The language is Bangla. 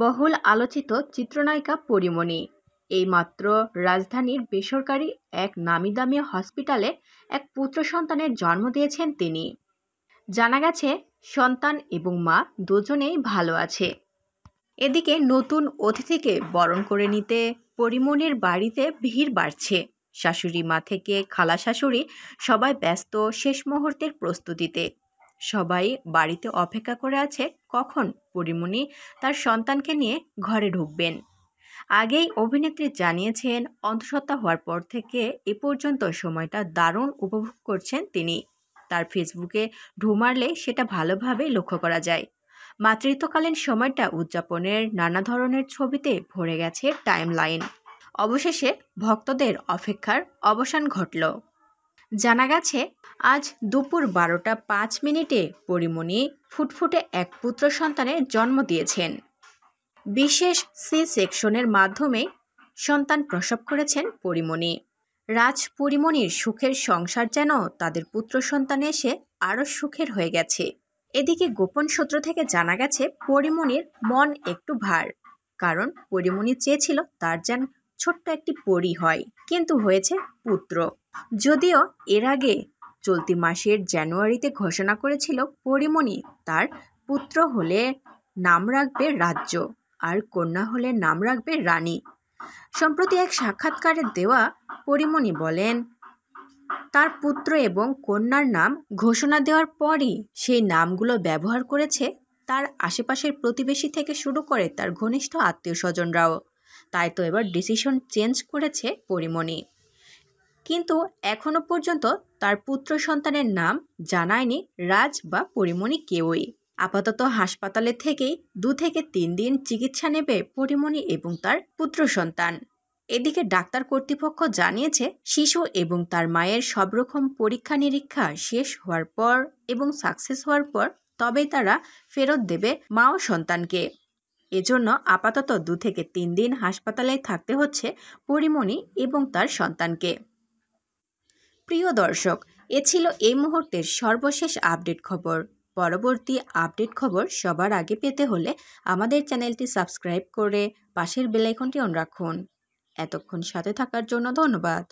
বহুল আলোচিত চিত্রনায়িকা পরীমণি এইমাত্র রাজধানীর বেসরকারি এক দামি হসপিটালে এক পুত্র সন্তানের জন্ম দিয়েছেন তিনি জানা গেছে সন্তান এবং মা দুজনেই ভালো আছে এদিকে নতুন অতিথিকে বরণ করে নিতে পরিমণির বাড়িতে ভিড় বাড়ছে শাশুড়ি মা থেকে খালা শাশুড়ি সবাই ব্যস্ত শেষ মুহূর্তের প্রস্তুতিতে সবাই বাড়িতে অপেক্ষা করে আছে কখন পরিমণি তার সন্তানকে নিয়ে ঘরে ঢুকবেন আগেই অভিনেত্রী জানিয়েছেন অন্তঃসত্ত্বা হওয়ার পর থেকে এ পর্যন্ত সময়টা দারুণ উপভোগ করছেন তিনি তার ফেসবুকে ঢু মারলে সেটা ভালোভাবে লক্ষ্য করা যায় মাতৃত্বকালীন সময়টা উদযাপনের নানা ধরনের ছবিতে ভরে গেছে টাইম লাইন অবশেষে ভক্তদের অপেক্ষার অবসান ঘটল জানা গেছে আজ দুপুর বারোটা পাঁচ মিনিটে পরিমণি ফুটফুটে এক পুত্র সন্তানের জন্ম দিয়েছেন বিশেষ সি সেকশনের মাধ্যমে সন্তান প্রসব করেছেন পরিমণি রাজ পরিমণির সুখের সংসার যেন তাদের পুত্র সন্তান এসে আরও সুখের হয়ে গেছে এদিকে গোপন সূত্র থেকে জানা গেছে পরিমণির মন একটু ভার কারণ পরিমণি চেয়েছিল তার যেন ছোট্ট একটি পরি হয় কিন্তু হয়েছে পুত্র যদিও এর আগে চলতি মাসের জানুয়ারিতে ঘোষণা করেছিল পরিমণি তার পুত্র হলে নাম রাখবে রাজ্য আর কন্যা হলে নাম রাখবে রানী সম্প্রতি এক সাক্ষাৎকারে দেওয়া পরিমণি বলেন তার পুত্র এবং কন্যার নাম ঘোষণা দেওয়ার পরই সেই নামগুলো ব্যবহার করেছে তার আশেপাশের প্রতিবেশী থেকে শুরু করে তার ঘনিষ্ঠ আত্মীয় স্বজনরাও তাই তো এবার ডিসিশন চেঞ্জ করেছে পরিমণি কিন্তু এখনও পর্যন্ত তার পুত্র সন্তানের নাম জানায়নি রাজ বা পরিমণি কেউই আপাতত হাসপাতালে থেকেই দু থেকে তিন দিন চিকিৎসা নেবে পরিমণি এবং তার পুত্র সন্তান এদিকে ডাক্তার কর্তৃপক্ষ জানিয়েছে শিশু এবং তার মায়ের সব রকম পরীক্ষা নিরীক্ষা শেষ হওয়ার পর এবং সাকসেস হওয়ার পর তবেই তারা ফেরত দেবে মা ও সন্তানকে এজন্য আপাতত দু থেকে তিন দিন হাসপাতালে থাকতে হচ্ছে পরিমণি এবং তার সন্তানকে প্রিয় দর্শক এ ছিল এই মুহূর্তের সর্বশেষ আপডেট খবর পরবর্তী আপডেট খবর সবার আগে পেতে হলে আমাদের চ্যানেলটি সাবস্ক্রাইব করে পাশের বেলাইকনটি অন রাখুন এতক্ষণ সাথে থাকার জন্য ধন্যবাদ